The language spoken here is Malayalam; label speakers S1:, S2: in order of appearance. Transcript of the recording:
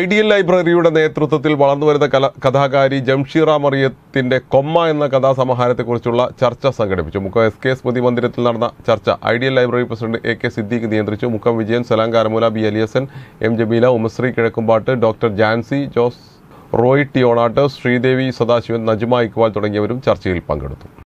S1: ഐഡിയൽ ലൈബ്രറിയുടെ നേതൃത്വത്തിൽ വളർന്നുവരുന്ന കല കഥാകാരി ജംഷീറ മറിയത്തിന്റെ കൊമ്മ എന്ന കഥാസമാഹാരത്തെക്കുറിച്ചുള്ള ചർച്ച സംഘടിപ്പിച്ചു മുഖം എസ് കെ സ്മൃതി മന്ദിരത്തിൽ നടന്ന ചർച്ച ideal library president A K Siddique നിയന്ത്രിച്ചു മുഖം Vijayan Salam Karamoola B Aliyasan M Jameela Umasree Kizhakkumpatt doctor Jancy Jose Roy Tiyonatt Sreedevi Sadasivan Najuma Iqbal തുടങ്ങിയവരും ചർച്ചയിൽ പങ്കെടുത്തു